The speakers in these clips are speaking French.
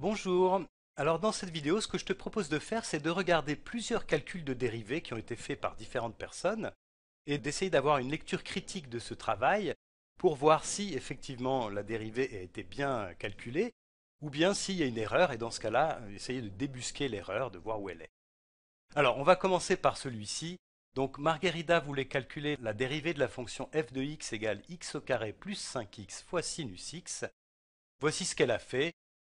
Bonjour Alors dans cette vidéo, ce que je te propose de faire, c'est de regarder plusieurs calculs de dérivés qui ont été faits par différentes personnes et d'essayer d'avoir une lecture critique de ce travail pour voir si effectivement la dérivée a été bien calculée ou bien s'il y a une erreur et dans ce cas-là, essayer de débusquer l'erreur, de voir où elle est. Alors on va commencer par celui-ci. Donc Marguerita voulait calculer la dérivée de la fonction f de x égale x au carré plus 5x fois sinus x. Voici ce qu'elle a fait.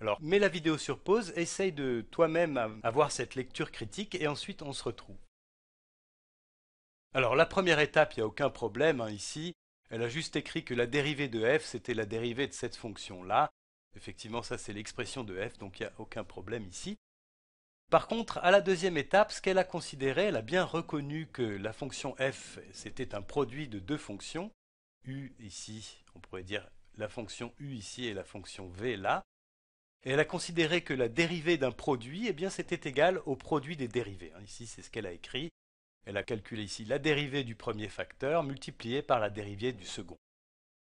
Alors, mets la vidéo sur pause, essaye de toi-même avoir cette lecture critique et ensuite on se retrouve. Alors, la première étape, il n'y a aucun problème hein, ici. Elle a juste écrit que la dérivée de f, c'était la dérivée de cette fonction-là. Effectivement, ça, c'est l'expression de f, donc il n'y a aucun problème ici. Par contre, à la deuxième étape, ce qu'elle a considéré, elle a bien reconnu que la fonction f, c'était un produit de deux fonctions, u ici, on pourrait dire la fonction u ici et la fonction v là elle a considéré que la dérivée d'un produit, eh bien, c'était égal au produit des dérivés. Hein, ici, c'est ce qu'elle a écrit. Elle a calculé ici la dérivée du premier facteur multipliée par la dérivée du second.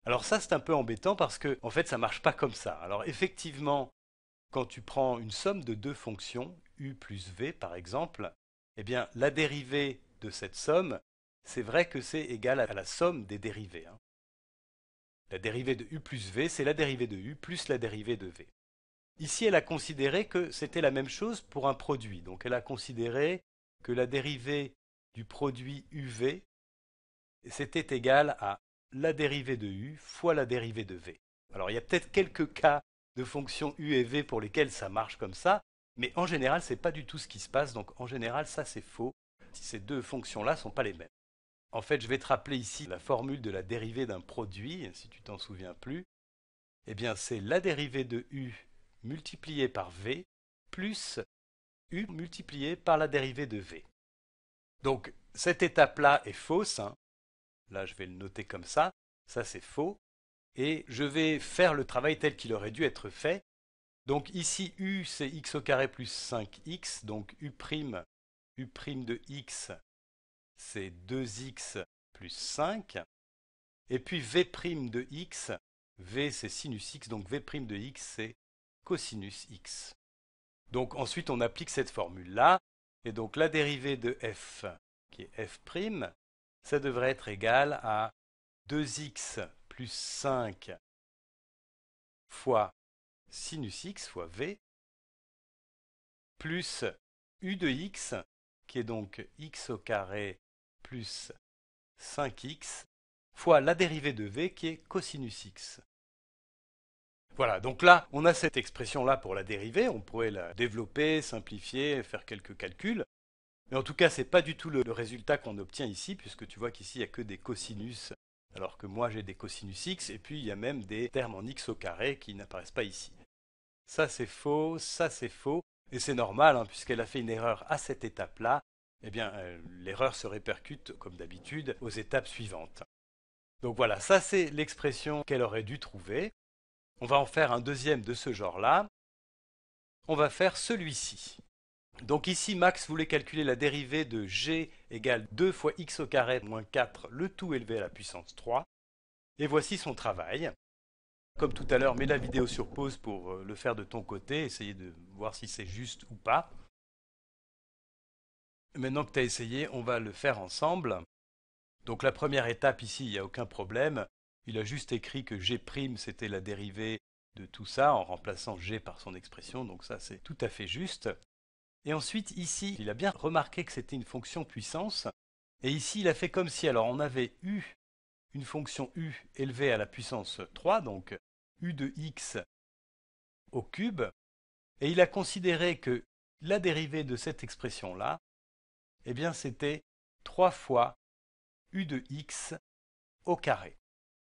Alors ça, c'est un peu embêtant parce que, en fait, ça marche pas comme ça. Alors effectivement, quand tu prends une somme de deux fonctions, u plus v par exemple, eh bien, la dérivée de cette somme, c'est vrai que c'est égal à la somme des dérivés. Hein. La dérivée de u plus v, c'est la dérivée de u plus la dérivée de v. Ici, elle a considéré que c'était la même chose pour un produit. Donc, elle a considéré que la dérivée du produit UV, c'était égal à la dérivée de U fois la dérivée de V. Alors, il y a peut-être quelques cas de fonctions U et V pour lesquelles ça marche comme ça, mais en général, ce n'est pas du tout ce qui se passe. Donc, en général, ça, c'est faux si ces deux fonctions-là ne sont pas les mêmes. En fait, je vais te rappeler ici la formule de la dérivée d'un produit, si tu t'en souviens plus. Eh bien, c'est la dérivée de U multiplié par v plus u multiplié par la dérivée de v. Donc cette étape-là est fausse. Hein. Là, je vais le noter comme ça. Ça, c'est faux. Et je vais faire le travail tel qu'il aurait dû être fait. Donc ici, u, c'est x au carré plus 5x. Donc u', u' de x, c'est 2x plus 5. Et puis v' de x, v c'est sinus x. Donc v' de x, c'est cosinus x. Donc ensuite on applique cette formule-là, et donc la dérivée de f, qui est f', ça devrait être égal à 2x plus 5 fois sinus x fois v, plus u de x, qui est donc x au carré plus 5x, fois la dérivée de v qui est cosinus x. Voilà, donc là, on a cette expression-là pour la dérivée, on pourrait la développer, simplifier, faire quelques calculs. Mais en tout cas, ce n'est pas du tout le, résultat qu'on obtient ici, puisque tu vois qu'ici, il n'y a que des cosinus, alors que moi, j'ai des cosinus x, et puis il y a même des termes en x au carré qui n'apparaissent pas ici. Ça, c'est faux, ça, c'est faux, et c'est normal, hein, puisqu'elle a fait une erreur à cette étape-là, eh bien, euh, l'erreur se répercute, comme d'habitude, aux étapes suivantes. Donc voilà, ça c'est l'expression qu'elle aurait dû trouver. On va en faire un deuxième de ce genre-là. On va faire celui-ci. Donc ici, Max voulait calculer la dérivée de g égale 2 fois x au carré moins 4, le tout élevé à la puissance 3. Et voici son travail. Comme tout à l'heure, mets la vidéo sur pause pour euh, le faire de ton côté, essayer de voir si c'est juste ou pas. Maintenant que tu as essayé, on va le faire ensemble. Donc la première étape ici, il n'y a aucun problème. Il a juste écrit que G' c'était la dérivée de tout ça en remplaçant G par son expression, donc ça c'est tout à fait juste. Et ensuite ici, il a bien remarqué que c'était une fonction puissance, et ici il a fait comme si alors on avait U, une fonction U élevée à la puissance 3, donc U de x au cube, et il a considéré que la dérivée de cette expression-là, eh bien c'était 3 fois U de x au carré.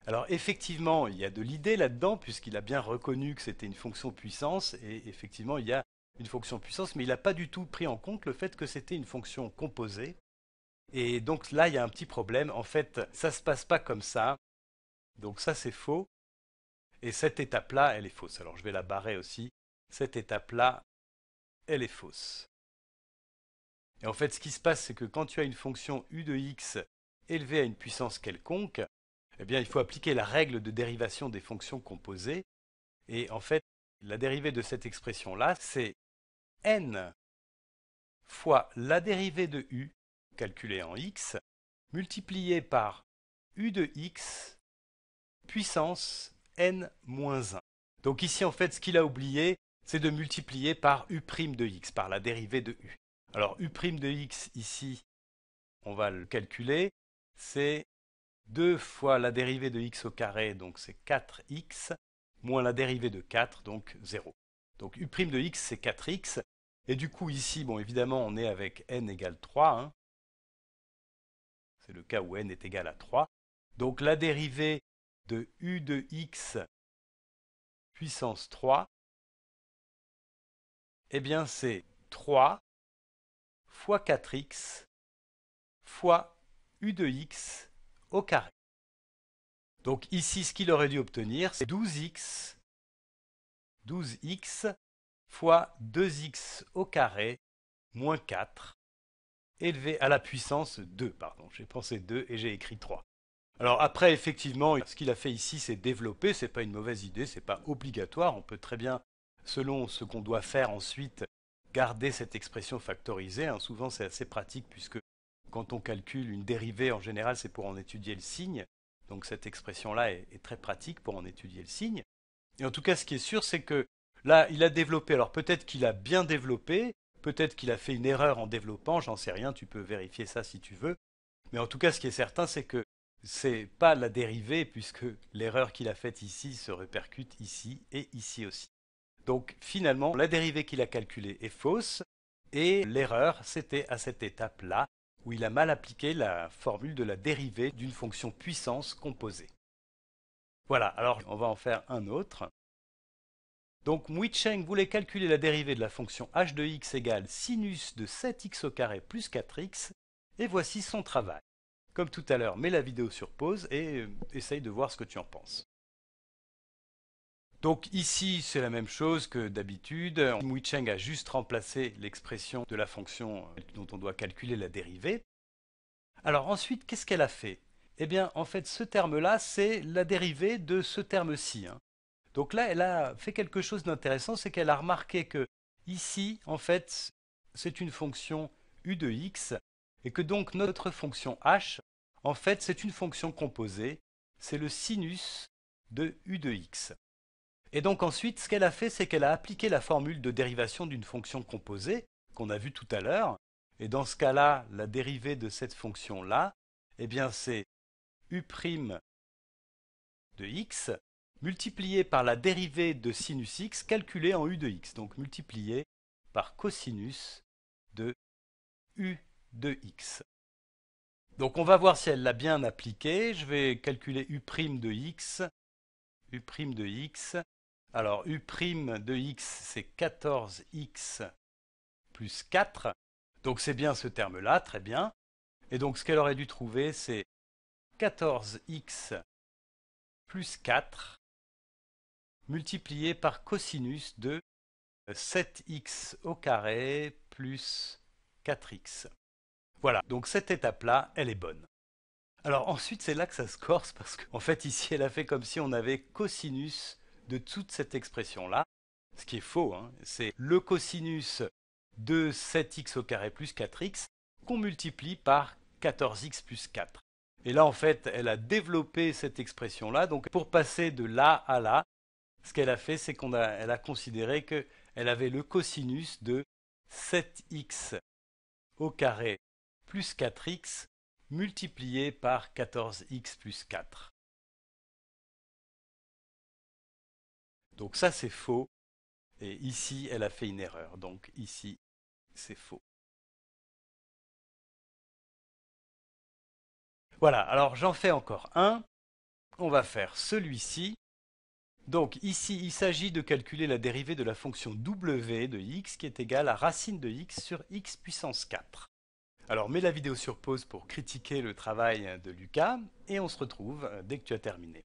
Alors effectivement, il y a de l'idée là-dedans, puisqu'il a bien reconnu que c'était une fonction puissance, et effectivement, il y a une fonction puissance, mais il n'a pas du tout pris en compte le fait que c'était une fonction composée. Et donc là, il y a un petit problème. En fait, ça ne se passe pas comme ça. Donc ça, c'est faux. Et cette étape-là, elle est fausse. Alors je vais la barrer aussi. Cette étape-là, elle est fausse. Et en fait, ce qui se passe, c'est que quand tu as une fonction u de x élevée à une puissance quelconque, eh bien, il faut appliquer la règle de dérivation des fonctions composées. Et en fait, la dérivée de cette expression-là, c'est n fois la dérivée de u, calculée en x, multipliée par u de x puissance n moins 1. Donc ici, en fait, ce qu'il a oublié, c'est de multiplier par u' prime de x, par la dérivée de u. Alors u' prime de x, ici, on va le calculer, c'est 2 fois la dérivée de x au carré, donc c'est 4x, moins la dérivée de 4, donc 0. Donc u' de x, c'est 4x. Et du coup, ici, bon, évidemment, on est avec n égale 3. Hein. C'est le cas où n est égal à 3. Donc la dérivée de u de x puissance 3, eh bien c'est 3 fois 4x fois u de x au carré. Donc ici, ce qu'il aurait dû obtenir, c'est 12x, 12x fois 2x au carré moins 4 élevé à la puissance 2. Pardon, j'ai pensé 2 et j'ai écrit 3. Alors après, effectivement, ce qu'il a fait ici, c'est développer. n'est pas une mauvaise idée, ce n'est pas obligatoire. On peut très bien, selon ce qu'on doit faire ensuite, garder cette expression factorisée. Hein. Souvent, c'est assez pratique puisque quand on calcule une dérivée, en général, c'est pour en étudier le signe. Donc cette expression-là est, très pratique pour en étudier le signe. Et en tout cas, ce qui est sûr, c'est que là, il a développé. Alors peut-être qu'il a bien développé, peut-être qu'il a fait une erreur en développant, j'en sais rien, tu peux vérifier ça si tu veux. Mais en tout cas, ce qui est certain, c'est que ce n'est pas la dérivée, puisque l'erreur qu'il a faite ici se répercute ici et ici aussi. Donc finalement, la dérivée qu'il a calculée est fausse, et l'erreur, c'était à cette étape-là, où il a mal appliqué la formule de la dérivée d'une fonction puissance composée. Voilà, alors on va en faire un autre. Donc Cheng voulait calculer la dérivée de la fonction h de x égale sinus de 7x au carré plus 4x, et voici son travail. Comme tout à l'heure, mets la vidéo sur pause et euh, essaye de voir ce que tu en penses. Donc ici, c'est la même chose que d'habitude. Cheng a juste remplacé l'expression de la fonction euh, dont on doit calculer la dérivée. Alors ensuite, qu'est-ce qu'elle a fait Eh bien, en fait, ce terme-là, c'est la dérivée de ce terme-ci. Hein. Donc là, elle a fait quelque chose d'intéressant, c'est qu'elle a remarqué que ici, en fait, c'est une fonction u de x, et que donc notre fonction h, en fait, c'est une fonction composée, c'est le sinus de u de x. Et donc ensuite, ce qu'elle a fait, c'est qu'elle a appliqué la formule de dérivation d'une fonction composée, qu'on a vue tout à l'heure, et dans ce cas-là, la dérivée de cette fonction-là, eh bien c'est u' de x multiplié par la dérivée de sinus x calculée en u de x, donc multiplié par cosinus de u de x. Donc on va voir si elle l'a bien appliquée, Je vais calculer u' de x, u' de x alors U' de x, c'est 14x plus 4. Donc c'est bien ce terme-là, très bien. Et donc ce qu'elle aurait dû trouver, c'est 14x plus 4 multiplié par cosinus de 7x au carré plus 4x. Voilà, donc cette étape-là, elle est bonne. Alors ensuite, c'est là que ça se corse, parce qu'en fait, ici, elle a fait comme si on avait cosinus de toute cette expression-là, ce qui est faux, hein, c'est le cosinus de 7x au carré plus 4x qu'on multiplie par 14x plus 4. Et là, en fait, elle a développé cette expression-là. Donc, pour passer de là à là, ce qu'elle a fait, c'est qu'elle a, a considéré qu'elle avait le cosinus de 7x au carré plus 4x multiplié par 14x plus 4. Donc ça c'est faux. Et ici, elle a fait une erreur. Donc ici, c'est faux. Voilà, alors j'en fais encore un. On va faire celui-ci. Donc ici, il s'agit de calculer la dérivée de la fonction w de x qui est égale à racine de x sur x puissance 4. Alors mets la vidéo sur pause pour critiquer le travail de Lucas et on se retrouve dès que tu as terminé.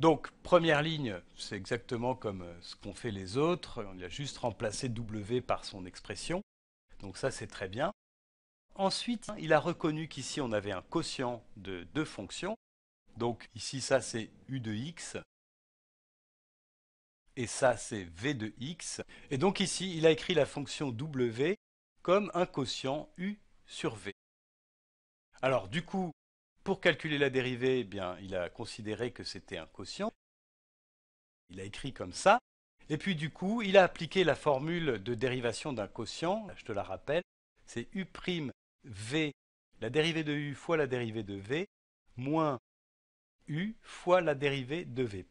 Donc, première ligne, c'est exactement comme euh, ce qu'ont fait les autres. On a juste remplacé W par son expression. Donc ça, c'est très bien. Ensuite, il a reconnu qu'ici, on avait un quotient de deux fonctions. Donc ici, ça, c'est U de x. Et ça, c'est V de x. Et donc ici, il a écrit la fonction W comme un quotient U sur V. Alors du coup, pour calculer la dérivée, eh bien, il a considéré que c'était un quotient. Il a écrit comme ça. Et puis du coup, il a appliqué la formule de dérivation d'un quotient, je te la rappelle, c'est U'V, la dérivée de U fois la dérivée de V, moins U fois la dérivée de V',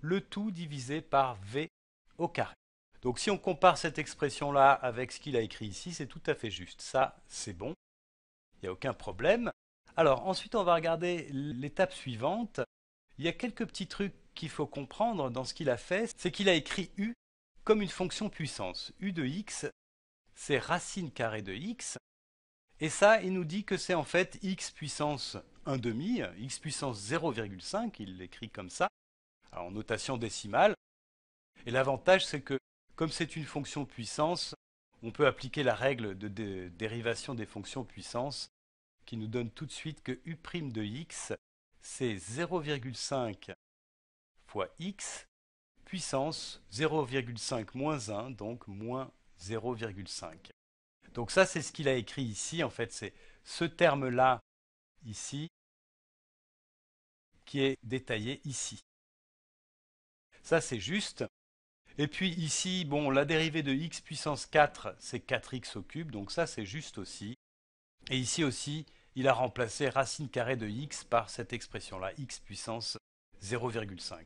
le tout divisé par V au carré. Donc si on compare cette expression-là avec ce qu'il a écrit ici, c'est tout à fait juste. Ça, c'est bon, il n'y a aucun problème. Alors ensuite, on va regarder l'étape suivante. Il y a quelques petits trucs qu'il faut comprendre dans ce qu'il a fait, c'est qu'il a écrit U comme une fonction puissance. U de x, c'est racine carrée de x. Et ça, il nous dit que c'est en fait x puissance demi, x puissance 0,5, il l'écrit comme ça, en notation décimale. Et l'avantage, c'est que comme c'est une fonction puissance, on peut appliquer la règle de dérivation des fonctions puissance qui nous donne tout de suite que u' de x, c'est 0,5 fois x puissance 0,5 moins 1, donc moins 0,5. Donc ça, c'est ce qu'il a écrit ici. En fait, c'est ce terme-là, ici, qui est détaillé ici. Ça, c'est juste. Et puis ici, bon, la dérivée de x puissance 4, c'est 4x au cube, donc ça, c'est juste aussi. Et ici aussi, il a remplacé racine carrée de x par cette expression-là, x puissance 0,5.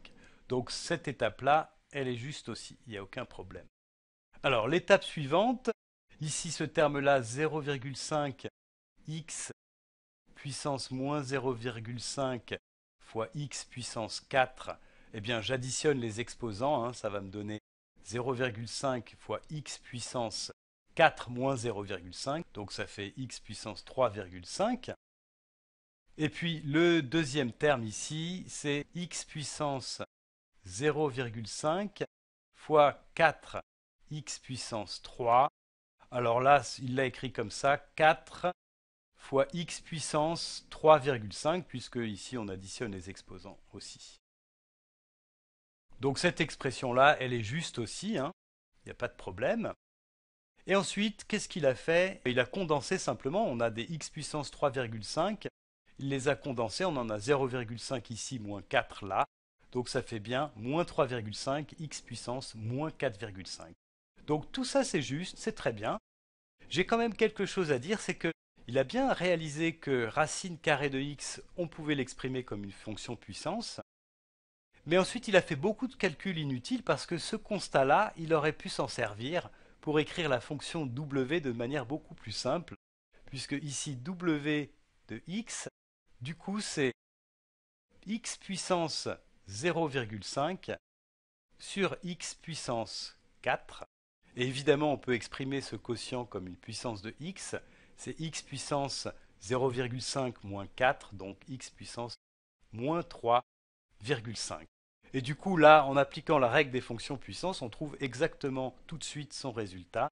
Donc cette étape-là, elle est juste aussi, il n'y a aucun problème. Alors l'étape suivante, ici ce terme-là, 0,5 x puissance moins 0,5 fois x puissance 4, eh bien j'additionne les exposants, hein, ça va me donner 0,5 fois x puissance 4 moins 0,5, donc ça fait x puissance 3,5. Et puis le deuxième terme ici, c'est x puissance 0,5 fois 4 x puissance 3. Alors là, il l'a écrit comme ça, 4 fois x puissance 3,5, puisque ici on additionne les exposants aussi. Donc cette expression-là, elle est juste aussi, hein. il n'y a pas de problème. Et ensuite, qu'est-ce qu'il a fait Il a condensé simplement, on a des x puissance 3,5, il les a condensés, on en a 0,5 ici, moins 4 là, donc ça fait bien moins 3,5, x puissance moins 4,5. Donc tout ça c'est juste, c'est très bien. J'ai quand même quelque chose à dire, c'est que il a bien réalisé que racine carrée de x, on pouvait l'exprimer comme une fonction puissance. Mais ensuite, il a fait beaucoup de calculs inutiles parce que ce constat-là, il aurait pu s'en servir pour écrire la fonction w de manière beaucoup plus simple, puisque ici w de x, du coup c'est x puissance 0,5 sur x puissance 4. Et évidemment, on peut exprimer ce quotient comme une puissance de x. C'est x puissance 0,5 moins 4, donc x puissance moins 3,5. Et du coup, là, en appliquant la règle des fonctions puissance, on trouve exactement tout de suite son résultat.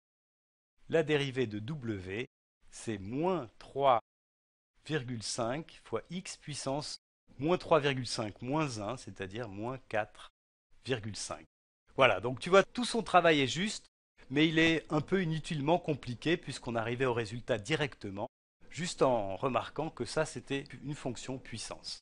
La dérivée de W, c'est moins 3,5 fois x puissance moins 3,5 moins 1, c'est-à-dire moins 4,5. Voilà, donc tu vois, tout son travail est juste, mais il est un peu inutilement compliqué puisqu'on arrivait au résultat directement, juste en remarquant que ça, c'était une fonction puissance.